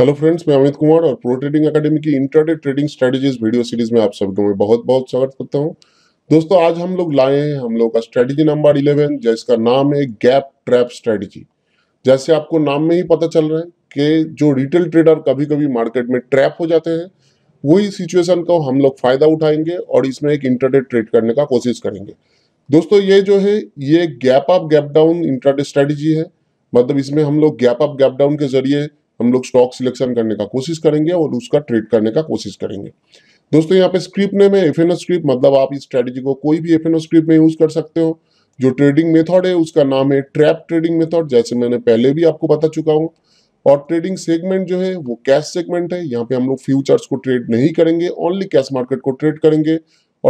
Hello friends मैं अमित कुमार और pro trading academy की intraday trading strategies video series में आप लोगों में बहुत बहुत स्वागत करता हूं दोस्तों आज हम लोग लाए हैं हम लोग का स्ट्रेटजी नंबर 11 जिसका नाम है गैप ट्रैप स्ट्रेटजी जैसे आपको नाम में ही पता चल रहा है कि जो रिटेल ट्रेडर कभी कभी मार्केट में ट्रैप हो जाते हैं वही सिचुएशन का हम लोग फायदा उठाएंगे और इसमें एक इंटरडे ट्रेड करने का कोशिश करेंगे दोस्तों ये जो है ये gap up gap down intraday strategy है मतलब इसमें हम लोग गैप अप गैप डाउन के जरिए हम लोग स्टॉक सिलेक्शन करने का कोशिश करेंगे और उसका ट्रेड करने का कोशिश करेंगे दोस्तों यहाँ पे स्क्रिप्ट नेम है एफ एन स्क्रिप्ट मतलब आप इस स्ट्रेटेजी को कोई भी एफ एन स्क्रिप्ट में यूज़ कर सकते हो जो ट्रेडिंग मेथड है उसका नाम है ट्रैप ट्रेडिंग मेथड जैसे मैंने पहले भी आपको बता चुका हूँ और ट्रेडिंग सेगमेंट जो है वो कैश सेगमेंट है यहाँ पे हम लोग फ्यूचर्स को ट्रेड नहीं करेंगे ओनली कैश मार्केट को ट्रेड करेंगे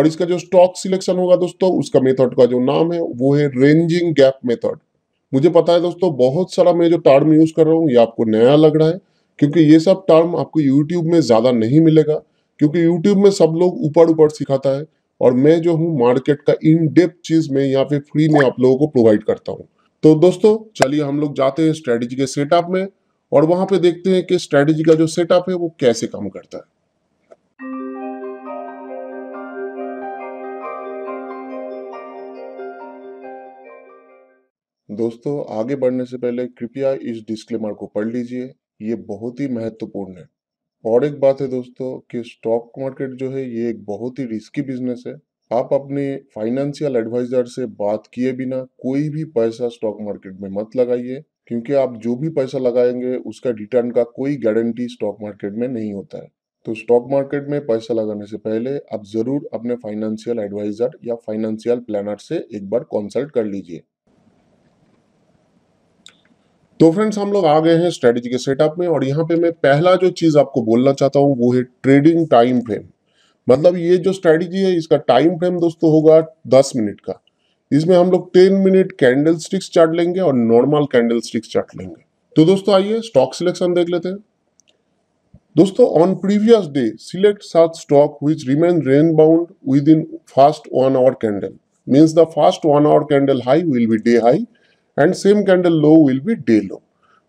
और इसका जो स्टॉक सिलेक्शन होगा दोस्तों उसका मेथड का जो नाम है वो है रेंजिंग गैप मेथड मुझे पता है दोस्तों बहुत सारा मैं जो टर्म यूज़ कर रहा हूँ ये आपको नया लग रहा है क्योंकि ये सब टर्म आपको यूट्यूब में ज़्यादा नहीं मिलेगा क्योंकि यूट्यूब में सब लोग ऊपर ऊपर सिखाता है और मैं जो हूँ मार्केट का इन डेप्थ चीज़ में यहाँ पे फ्री में आप लोगों को प्रोवाइड करता हूँ तो दोस्तों चलिए हम लोग जाते हैं स्ट्रेटेजी के सेटअप में और वहां पे देखते हैं कि स्ट्रेटेजी का जो सेटअप है वो कैसे काम करता है दोस्तों आगे बढ़ने से पहले कृपया इस डिस्क्लेमर को पढ़ लीजिए ये बहुत ही महत्वपूर्ण है और एक बात है दोस्तों कि स्टॉक मार्केट जो है ये एक बहुत ही रिस्की बिजनेस है आप अपने फाइनेंशियल एडवाइजर से बात किए बिना कोई भी पैसा स्टॉक मार्केट में मत लगाइए क्योंकि आप जो भी पैसा लगाएंगे उसका रिटर्न का कोई गारंटी स्टॉक मार्केट में नहीं होता है तो स्टॉक मार्केट में पैसा लगाने से पहले आप जरूर अपने फाइनेंशियल एडवाइजर या फाइनेंशियल प्लानर से एक बार कंसल्ट कर लीजिए तो फ्रेंड्स हम लोग आ गए हैं स्ट्रेटेजी के सेटअप में और यहाँ पे मैं पहला जो चीज़ आपको बोलना चाहता हूँ वो है ट्रेडिंग टाइम फ्रेम मतलब ये जो स्ट्रेटेजी है इसका टाइम फ्रेम दोस्तों होगा दस मिनट का इसमें हम लोग ten minute candle sticks chart लेंगे और नॉर्मल कैंडल स्टिक्स चाट लेंगे तो दोस्तों आइए स्टॉक सिलेक्शन देख लेते हैं दोस्तों ऑन प्रीवियस डे सिलेक्ट सात stock which remain range bound within first one hour candle means the first one hour candle high will be day high and same candle low will be day low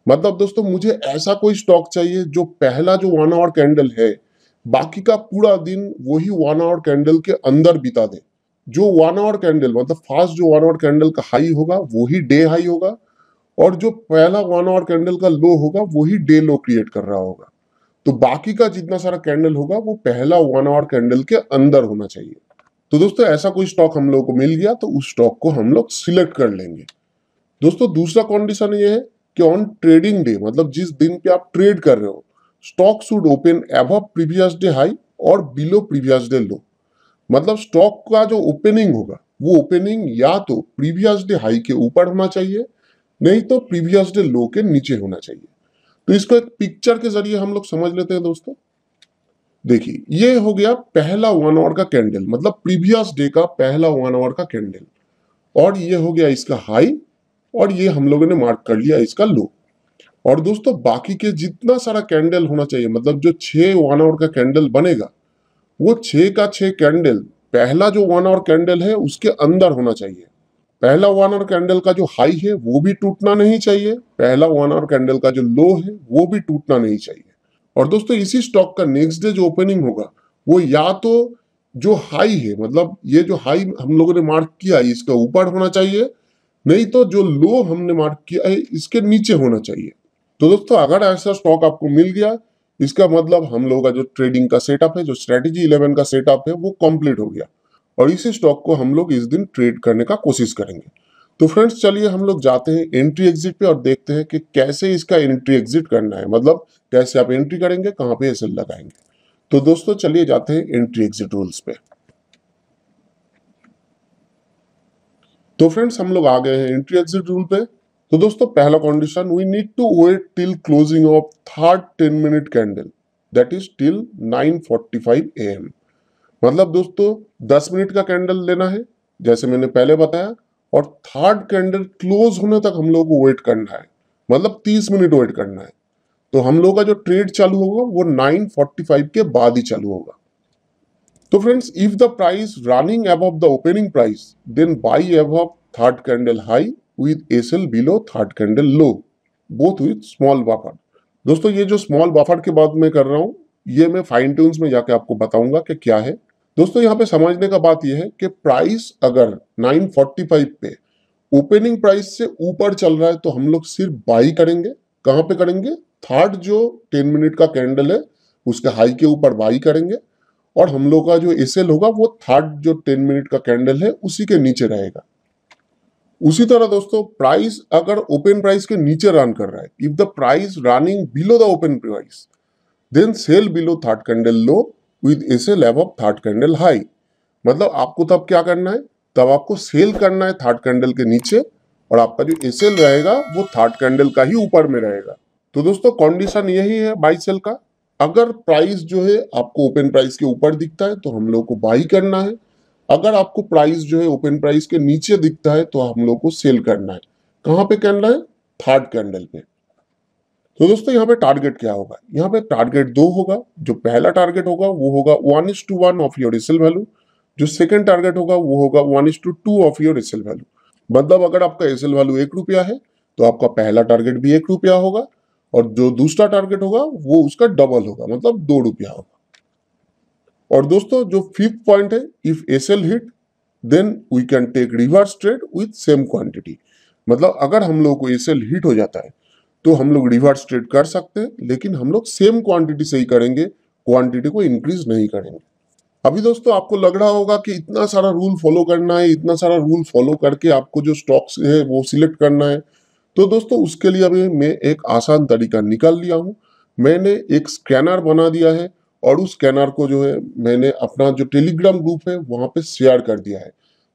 मतलब दोस्तों मुझे ऐसा कोई stock चाहिए जो पहला जो one hour candle है बाकी का पूरा दिन वही वन आवर कैंडल के अंदर बिता दे जो वन आवर कैंडल मतलब फास्ट जो वन आवर कैंडल का हाई होगा वही डे हाई होगा और जो पहला वन आवर कैंडल का लो होगा वही डे लो क्रिएट कर रहा होगा तो बाकी का जितना सारा कैंडल होगा वो पहला वन आवर कैंडल के अंदर होना चाहिए तो दोस्तों ऐसा कोई स्टॉक हम लोग को मिल गया तो उस स्टॉक को हम लोग सिलेक्ट कर लेंगे दोस्तों दूसरा कंडीशन ये है कि ऑन ट्रेडिंग डे मतलब जिस दिन पे आप ट्रेड कर रहे हो stock should open above previous day high और बिलो प्रीवियस डे लो मतलब स्टॉक का जो ओपनिंग होगा वो ओपनिंग या तो प्रीवियस डे हाई के ऊपर होना चाहिए नहीं तो प्रीवियस डे लो के नीचे होना चाहिए तो इसको एक पिक्चर के जरिए हम लोग समझ लेते हैं दोस्तों देखिए ये हो गया पहला वन आवर का कैंडल मतलब प्रीवियस डे का पहला वन आवर का कैंडल और ये हो गया इसका हाई और ये हम लोगों ने मार्क कर लिया इसका लो और दोस्तों बाकी के जितना सारा कैंडल होना चाहिए मतलब जो छः वन आवर का कैंडल बनेगा वो छः का छः कैंडल पहला जो वन आवर कैंडल है उसके अंदर होना चाहिए पहला वन आवर कैंडल का जो हाई है वो भी टूटना नहीं चाहिए पहला वन आवर कैंडल का जो लो है वो भी टूटना नहीं चाहिए और दोस्तों इसी स्टॉक का नेक्स्ट डे जो ओपनिंग होगा वो या तो जो हाई है मतलब ये जो हाई हम लोगों ने मार्क किया इसका ऊपर होना चाहिए नहीं तो जो लो हमने मार्क किया है इसके नीचे होना चाहिए तो दोस्तों अगर ऐसा स्टॉक आपको मिल गया इसका मतलब हम लोगों का जो ट्रेडिंग का सेटअप है जो स्ट्रेटेजी इलेवन का सेटअप है वो कंप्लीट हो गया और इसी स्टॉक को हम लोग इस दिन ट्रेड करने का कोशिश करेंगे तो फ्रेंड्स चलिए हम लोग जाते हैं एंट्री एग्जिट पे और देखते हैं कि कैसे इसका एंट्री एग्जिट करना है मतलब कैसे आप एंट्री करेंगे कहाँ पे ऐसे लगाएंगे तो दोस्तों चलिए जाते हैं एंट्री एग्जिट रूल्स पे तो फ्रेंड्स हम लोग आ गए हैं एंट्री एग्जिट रूल पे तो दोस्तों पहला condition we need to wait till closing of third ten minute candle that is till 9:45 AM मतलब दोस्तों 10 मिनट का कैंडल लेना है जैसे मैंने पहले बताया और थर्ड कैंडल क्लोज होने तक हम लोग को वेट करना है मतलब 30 मिनट वेट करना है तो हम लोग का जो ट्रेड चालू होगा वो 9:45 के बाद ही चालू होगा friends if the price running running above the opening price, then buy above third candle high with SL below third candle low both with small buffer. दोस्तों ये जो स्मॉल बफर के बाद मैं कर रहा हूँ ये मैं फाइन ट्यून्स में जाके आपको बताऊंगा कि क्या है दोस्तों यहाँ पे समझने का बात यह है कि प्राइस अगर 945 पे ओपनिंग प्राइस से ऊपर चल रहा है तो हम लोग सिर्फ बाई करेंगे कहाँ पे करेंगे थर्ड जो 10 मिनट का कैंडल है उसके हाई के ऊपर बाई करेंगे और हम लोग का जो एसएल होगा वो थर्ड जो टेन मिनट का कैंडल है उसी के नीचे रहेगा उसी तरह दोस्तों प्राइस अगर ओपन प्राइस के नीचे रन कर रहा है if the price running below the open price then sell below third candle low with SL above third candle high मतलब आपको तब क्या करना है तब आपको सेल करना है थर्ड कैंडल के नीचे और आपका जो एसएल रहेगा वो थर्ड कैंडल का ही ऊपर में रहेगा तो दोस्तों कंडीशन यही है बाई सेल का अगर प्राइस जो है आपको ओपन प्राइस के ऊपर दिखता है तो हम लोग को बाई करना है अगर आपको प्राइस जो है ओपन प्राइस के नीचे दिखता है तो हम लोग को सेल करना है कहां पे करना है थर्ड कैंडल पे तो दोस्तों यहाँ पे टारगेट क्या होगा यहाँ पे टारगेट दो होगा जो पहला टारगेट होगा वो होगा one is to one of your risk value जो सेकंड टारगेट होगा वो होगा one is to two of your risk value मतलब अगर आपका रिसल वैल्यू एक रुपया है तो आपका पहला टारगेट भी एक रुपया होगा और जो दूसरा टारगेट होगा वो उसका डबल होगा मतलब दो रुपया होगा और दोस्तों जो फिफ्थ पॉइंट है if S L hit then we can take reverse trade with same quantity मतलब अगर हम लोग को एस एल हिट हो जाता है तो हम लोग रिवर्स ट्रेड कर सकते हैं लेकिन हम लोग सेम क्वांटिटी से ही करेंगे क्वांटिटी को इंक्रीज नहीं करेंगे अभी दोस्तों आपको लग रहा होगा कि इतना सारा रूल फॉलो करना है इतना सारा रूल फॉलो करके आपको जो स्टॉक्स है वो सिलेक्ट करना है तो दोस्तों उसके लिए अभी मैं एक आसान तरीका निकाल लिया हूँ मैंने एक स्कैनर बना दिया है और उस स्कैनर को जो है मैंने अपना जो टेलीग्राम ग्रुप है वहाँ पे शेयर कर दिया है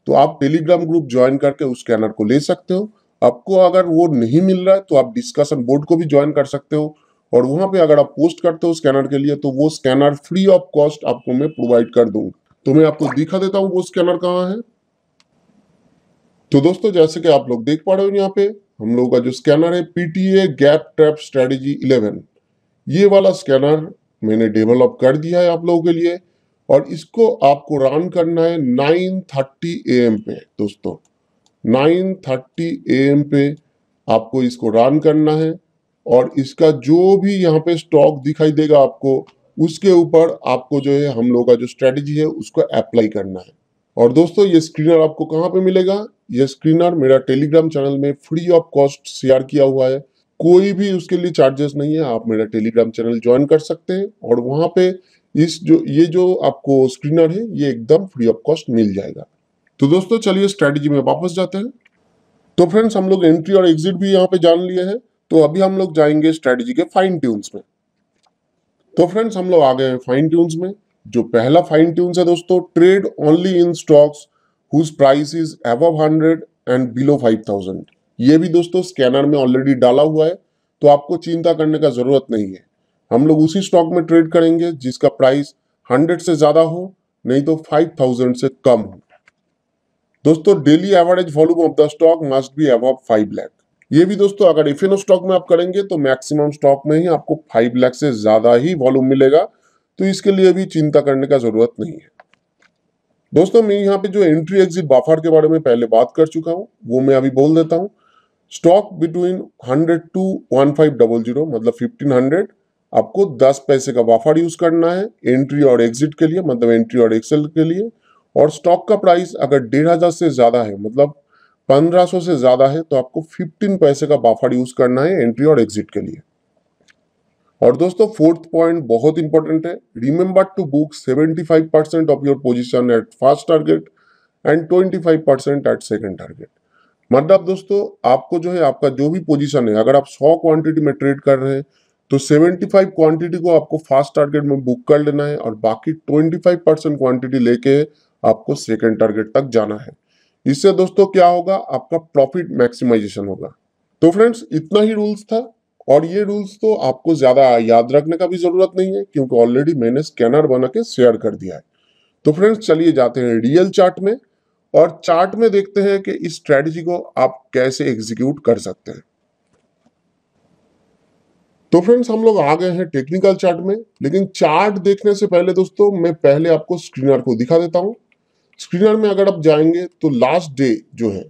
तो आप टेलीग्राम ग्रुप ज्वाइन करके उस स्कैनर को ले सकते हो आपको अगर वो नहीं मिल रहा है तो आप डिस्कशन बोर्ड को भी ज्वाइन कर सकते हो और वहाँ पे अगर आप पोस्ट करते हो स्कैनर के लिए तो वो स्कैनर फ्री ऑफ कॉस्ट आपको मैं प्रोवाइड कर दूंगा तो मैं आपको दिखा देता हूँ वो स्कैनर कहाँ है तो दोस्तों जैसे कि आप लोग देख पा रहे हो यहाँ पे हम लोगों का जो स्कैनर है पीटीए गैप ट्रैप स्ट्रेटजी 11 ये वाला स्कैनर मैंने डेवलप कर दिया है आप लोगों के लिए और इसको आपको रन करना है 9:30 थर्टी एम पे दोस्तों 9:30 थर्टी एम पे आपको इसको रन करना है और इसका जो भी यहाँ पे स्टॉक दिखाई देगा आपको उसके ऊपर आपको जो है हम लोग का जो स्ट्रेटजी है उसको अप्लाई करना है और दोस्तों ये स्क्रीनर आपको कहाँ पे मिलेगा ये स्क्रीनर मेरा टेलीग्राम चैनल में फ्री ऑफ कॉस्ट शेयर किया हुआ है कोई भी उसके लिए चार्जेस नहीं है आप मेरा टेलीग्राम चैनल ज्वाइन कर सकते हैं और वहाँ पे इस जो ये जो आपको स्क्रीनर है ये एकदम फ्री ऑफ कॉस्ट मिल जाएगा तो दोस्तों चलिए स्ट्रेटेजी में वापस जाते हैं तो फ्रेंड्स हम लोग एंट्री और एग्जिट भी यहाँ पे जान लिए हैं तो अभी हम लोग जाएंगे स्ट्रेटेजी के फाइन ट्यून्स में तो फ्रेंड्स हम लोग आ गए हैं फाइन ट्यून्स में जो पहला फाइन ट्यून्स है दोस्तों trade only in stocks whose price is above hundred and below five thousand ये भी दोस्तों स्कैनर में ऑलरेडी डाला हुआ है तो आपको चिंता करने का ज़रूरत नहीं है हम लोग उसी स्टॉक में ट्रेड करेंगे जिसका प्राइस हंड्रेड से ज़्यादा हो नहीं तो फाइव थाउजेंड से कम हो दोस्तों daily average volume of the stock must be above five lakh ये भी दोस्तों अगर इफिनो स्टॉक में आप करेंगे तो मैक्सिमम स्टॉक में ही आपको फाइव लैख से ज़्यादा ही वॉल्यूम मिलेगा तो इसके लिए भी चिंता करने का ज़रूरत नहीं है दोस्तों मैं यहाँ पे जो एंट्री एग्जिट बाफार के बारे में पहले बात कर चुका हूँ वो मैं अभी बोल देता हूँ स्टॉक बिटवीन 100 टू 1500 मतलब 1500 आपको 10 पैसे का वाफार यूज करना है एंट्री और एग्जिट के लिए मतलब एंट्री और एक्सेल के लिए और स्टॉक का प्राइस अगर डेढ़ हजार से ज्यादा है मतलब सौ से ज्यादा है तो आपको फिफ्टीन पैसे का बाफार यूज करना है एंट्री और एग्जिट के लिए और दोस्तों फोर्थ पॉइंट बहुत इंपॉर्टेंट है remember to book 75 percent of your position at first target and 25 percent at second target मतलब दोस्तों आपको जो है आपका जो भी पोजीशन है अगर आप 100 क्वांटिटी में ट्रेड कर रहे हैं तो 75 क्वांटिटी को आपको फर्स्ट टारगेट में बुक कर लेना है और बाकी ट्वेंटी परसेंट क्वांटिटी लेके आपको सेकेंड टारगेट तक जाना है इससे दोस्तों क्या होगा आपका प्रॉफिट मैक्सिमाइजेशन होगा तो फ्रेंड्स इतना ही रूल्स था और ये रूल्स तो आपको ज़्यादा याद रखने का भी ज़रूरत नहीं है क्योंकि ऑलरेडी मैंने स्कैनर बना के शेयर कर दिया है तो फ्रेंड्स चलिए जाते हैं रियल चार्ट में और चार्ट में देखते हैं कि इस स्ट्रेटेजी को आप कैसे एग्जीक्यूट कर सकते हैं तो फ्रेंड्स हम लोग आ गए हैं टेक्निकल चार्ट में लेकिन चार्ट देखने से पहले दोस्तों मैं पहले आपको स्क्रीनर को दिखा देता हूँ स्क्रीनर में अगर आप जाएंगे तो लास्ट डे जो है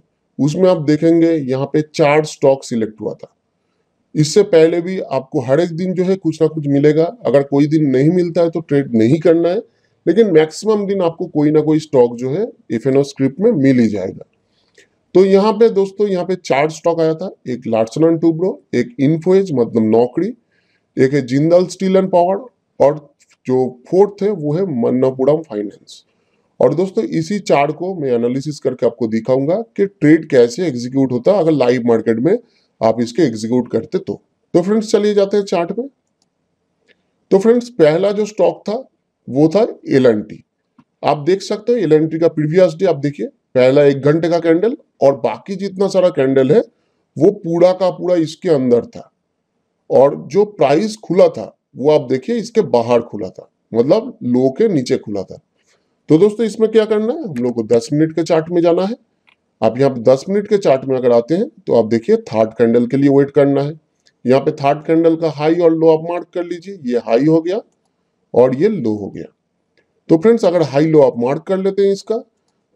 उसमें आप देखेंगे यहाँ पे चार स्टॉक सिलेक्ट हुआ था इससे पहले भी आपको हर एक दिन जो है कुछ ना कुछ मिलेगा अगर कोई दिन नहीं मिलता है तो ट्रेड नहीं करना है लेकिन मैक्सिमम दिन आपको कोई ना कोई स्टॉक जो है एफ स्क्रिप्ट में मिल ही जाएगा तो यहाँ पे दोस्तों यहाँ पे चार स्टॉक आया था एक लार्सन एंड टूब्रो एक इन्फोएज मतलब नौकरी एक है जिंदल स्टील एंड पावर और जो फोर्थ है वो है मन्नापुरम फाइनेंस और दोस्तों इसी चार को मैं एनालिसिस करके आपको दिखाऊंगा कि ट्रेड कैसे एग्जीक्यूट होता है अगर लाइव मार्केट में आप इसके एग्जीक्यूट करते तो तो फ्रेंड्स चलिए जाते हैं चार्ट में तो फ्रेंड्स पहला जो स्टॉक था वो था एल आप देख सकते हो एल का प्रीवियस डे आप देखिए पहला एक घंटे का कैंडल और बाकी जितना सारा कैंडल है वो पूरा का पूरा इसके अंदर था और जो प्राइस खुला था वो आप देखिए इसके बाहर खुला था मतलब लो के नीचे खुला था तो दोस्तों इसमें क्या करना है हम लोग को 10 मिनट के चार्ट में जाना है आप यहाँ पे 10 मिनट के चार्ट में अगर आते हैं तो आप देखिए थर्ड कैंडल के लिए वेट करना है यहाँ पे थर्ड कैंडल का हाई और लो आप मार्क कर लीजिए ये हाई हो गया और ये लो हो गया तो फ्रेंड्स अगर हाई लो आप मार्क कर लेते हैं इसका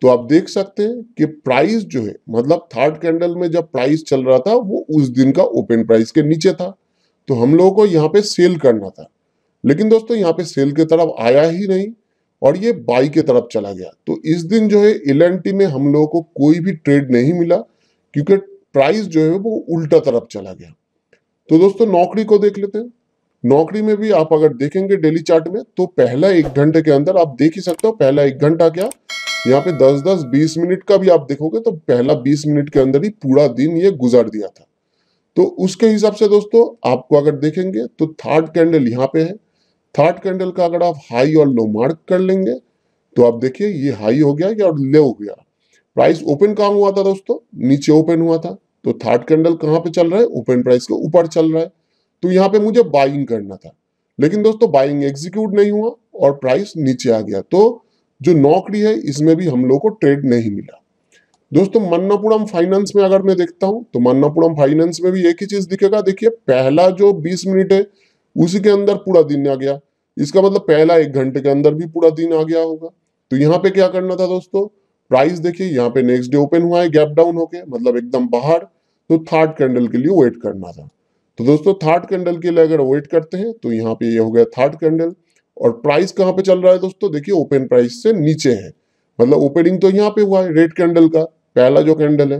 तो आप देख सकते हैं कि प्राइस जो है मतलब थर्ड कैंडल में जब प्राइस चल रहा था वो उस दिन का ओपन प्राइस के नीचे था तो हम लोगों को यहाँ पे सेल करना था लेकिन दोस्तों यहाँ पे सेल की तरफ आया ही नहीं और ये बाई के तरफ चला गया तो इस दिन जो है एल में हम लोगों को कोई भी ट्रेड नहीं मिला क्योंकि प्राइस जो है वो उल्टा तरफ चला गया तो दोस्तों नौकरी को देख लेते हैं नौकरी में भी आप अगर देखेंगे डेली चार्ट में तो पहला एक घंटे के अंदर आप देख ही सकते हो पहला एक घंटा क्या यहाँ पे 10 10 20 मिनट का भी आप देखोगे तो पहला 20 मिनट के अंदर ही पूरा दिन ये गुजार दिया था तो उसके हिसाब से दोस्तों आपको अगर देखेंगे तो थर्ड कैंडल यहाँ पे है थर्ड कैंडल का अगर आप हाई और लो मार्क कर लेंगे तो आप देखिए ये हाई हो गया या और लो हो गया प्राइस ओपन कहाँ हुआ था दोस्तों नीचे ओपन हुआ था तो थर्ड कैंडल कहाँ पे चल रहा है ओपन प्राइस के ऊपर चल रहा है तो यहाँ पे मुझे बाइंग करना था लेकिन दोस्तों बाइंग एग्जीक्यूट नहीं हुआ और प्राइस नीचे आ गया तो जो नौकरी है इसमें भी हम लोग को ट्रेड नहीं मिला दोस्तों मन्नापुरम फाइनेंस में अगर मैं देखता हूं तो मन्नापुरम फाइनेंस में भी एक ही चीज दिखेगा देखिए पहला जो 20 मिनट है उसी के अंदर पूरा दिन आ गया इसका मतलब पहला एक घंटे के अंदर भी पूरा दिन आ गया होगा तो यहाँ पे क्या करना था दोस्तों प्राइस देखिए यहाँ पे नेक्स्ट डे ओपन हुआ है गैप डाउन होके मतलब एकदम बाहर तो थर्ड कैंडल के लिए वेट करना था तो दोस्तों थर्ड कैंडल के लिए अगर वेट करते हैं तो यहाँ पे ये यह हो गया थर्ड कैंडल और प्राइस कहाँ पे चल रहा है दोस्तों देखिए ओपन प्राइस से नीचे है मतलब ओपनिंग तो यहाँ पे हुआ है रेड कैंडल का पहला जो कैंडल है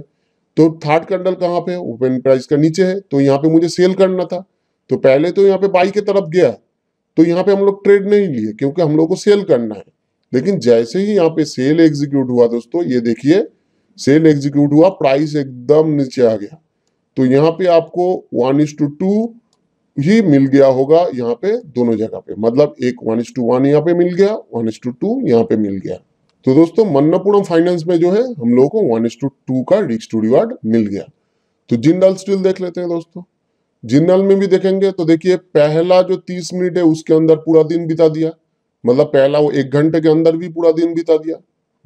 तो थर्ड कैंडल कहाँ पे ओपन प्राइस का नीचे है तो यहाँ पे मुझे सेल करना था तो पहले तो यहाँ पे बाई की तरफ गया तो यहाँ पे हम लोग ट्रेड नहीं लिए क्योंकि हम लोग को सेल करना है लेकिन जैसे ही यहाँ पे सेल एग्जीक्यूट हुआ दोस्तों ये देखिए सेल एग्जीक्यूट हुआ प्राइस एकदम नीचे आ गया तो यहाँ पे आपको वन इज टू टू ही मिल गया होगा यहाँ पे दोनों जगह पे मतलब एक वन इज टू वन यहाँ पे मिल गया वन इज टू टू यहाँ पे मिल गया तो दोस्तों मन्नापुरम फाइनेंस में जो है हम लोगों को वन इज टू टू का रिक्स टू रिवार्ड मिल गया तो जिंदल स्टील देख लेते हैं दोस्तों जिनल में भी देखेंगे तो देखिए पहला जो तीस मिनट है उसके अंदर पूरा दिन बिता दिया मतलब पहला वो एक घंटे के अंदर भी पूरा दिन बिता दिया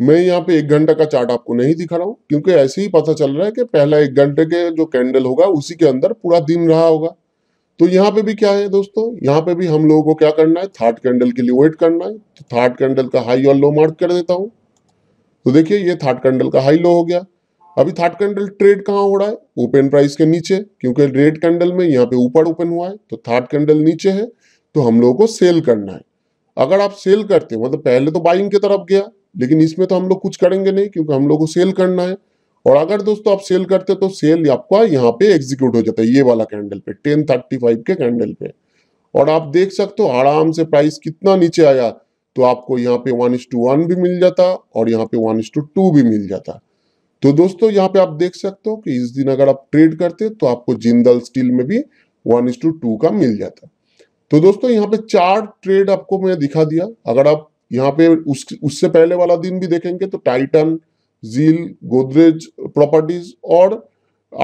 मैं यहाँ पे एक घंटे का चार्ट आपको नहीं दिखा रहा हूँ क्योंकि ऐसे ही पता चल रहा है कि पहला एक घंटे के जो कैंडल होगा उसी के अंदर पूरा दिन रहा होगा तो यहाँ पे भी क्या है दोस्तों यहाँ पे भी हम लोगों को क्या करना है थर्ड कैंडल के लिए वेट करना है तो थर्ड कैंडल का हाई और लो मार्क कर देता हूँ तो देखिए ये थर्ड कैंडल का हाई लो हो गया अभी थर्ड कैंडल ट्रेड कहाँ हो रहा है ओपन प्राइस के नीचे क्योंकि रेड कैंडल में यहाँ पे ऊपर ओपन हुआ है तो थर्ड कैंडल नीचे है तो हम लोगों को सेल करना है अगर आप सेल करते हो मतलब पहले तो बाइंग की तरफ गया लेकिन इसमें तो हम लोग कुछ करेंगे नहीं क्योंकि हम लोग को सेल करना है और अगर दोस्तों आप सेल करते तो सेल आपका यहाँ पे एग्जीक्यूट हो जाता है ये वाला कैंडल पे टेन थर्टी फाइव के कैंडल पे और आप देख सकते हो आराम से प्राइस कितना नीचे आया तो आपको यहाँ पे वन टू वन भी मिल जाता और यहाँ पे वन टू टू भी मिल जाता तो दोस्तों यहाँ पे आप देख सकते हो कि इस दिन अगर आप ट्रेड करते तो आपको जिंदल स्टील में भी वन इंस टू टू का मिल जाता तो दोस्तों यहाँ पे चार ट्रेड आपको मैं दिखा दिया अगर आप यहाँ पे उस उससे पहले वाला दिन भी देखेंगे तो टाइटन जील गोदरेज प्रॉपर्टीज और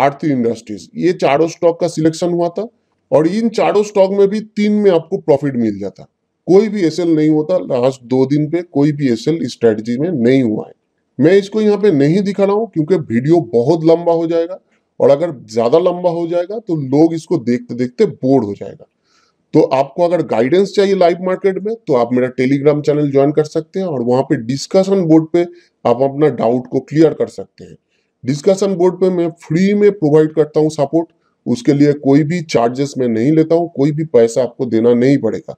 आरती इंडस्ट्रीज ये चारों स्टॉक का सिलेक्शन हुआ था और इन चारों स्टॉक में भी तीन में आपको प्रॉफिट मिल जाता कोई भी एसएल नहीं होता लास्ट दो दिन पे कोई भी एसएल स्ट्रेटजी में नहीं हुआ है मैं इसको यहाँ पे नहीं दिखा रहा हूँ क्योंकि वीडियो बहुत लंबा हो जाएगा और अगर ज़्यादा लंबा हो जाएगा तो लोग इसको देखते देखते बोर हो जाएगा तो आपको अगर गाइडेंस चाहिए लाइव मार्केट में तो आप मेरा टेलीग्राम चैनल ज्वाइन कर सकते हैं और वहाँ पे डिस्कशन बोर्ड पे आप अपना डाउट को क्लियर कर सकते हैं डिस्कशन बोर्ड पे मैं फ्री में प्रोवाइड करता हूँ सपोर्ट उसके लिए कोई भी चार्जेस मैं नहीं लेता हूँ कोई भी पैसा आपको देना नहीं पड़ेगा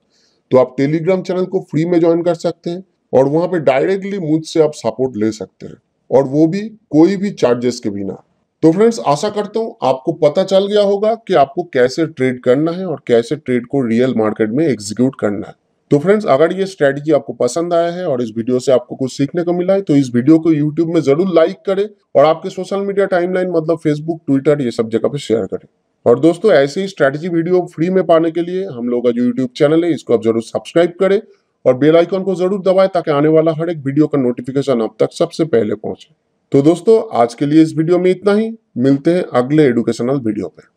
तो आप टेलीग्राम चैनल को फ्री में ज्वाइन कर सकते हैं और वहाँ पे डायरेक्टली मुझसे आप सपोर्ट ले सकते हैं और वो भी कोई भी चार्जेस के बिना तो फ्रेंड्स आशा करता हूँ आपको पता चल गया होगा कि आपको कैसे ट्रेड करना है और कैसे ट्रेड को रियल मार्केट में एग्जीक्यूट करना है तो फ्रेंड्स अगर ये स्ट्रेटजी आपको पसंद आया है और इस वीडियो से आपको कुछ सीखने को मिला है तो इस वीडियो को यूट्यूब में जरूर लाइक करें और आपके सोशल मीडिया टाइमलाइन मतलब फेसबुक ट्विटर ये सब जगह पे शेयर करें और दोस्तों ऐसे ही स्ट्रैटेजी वीडियो फ्री में पाने के लिए हम लोग का जो यूट्यूब चैनल है इसको आप जरूर सब्सक्राइब करें और बेल आइकन को जरूर दबाएं ताकि आने वाला हर एक वीडियो का नोटिफिकेशन अब तक सबसे पहले पहुंचे तो दोस्तों आज के लिए इस वीडियो में इतना ही मिलते हैं अगले एडुकेशनल वीडियो में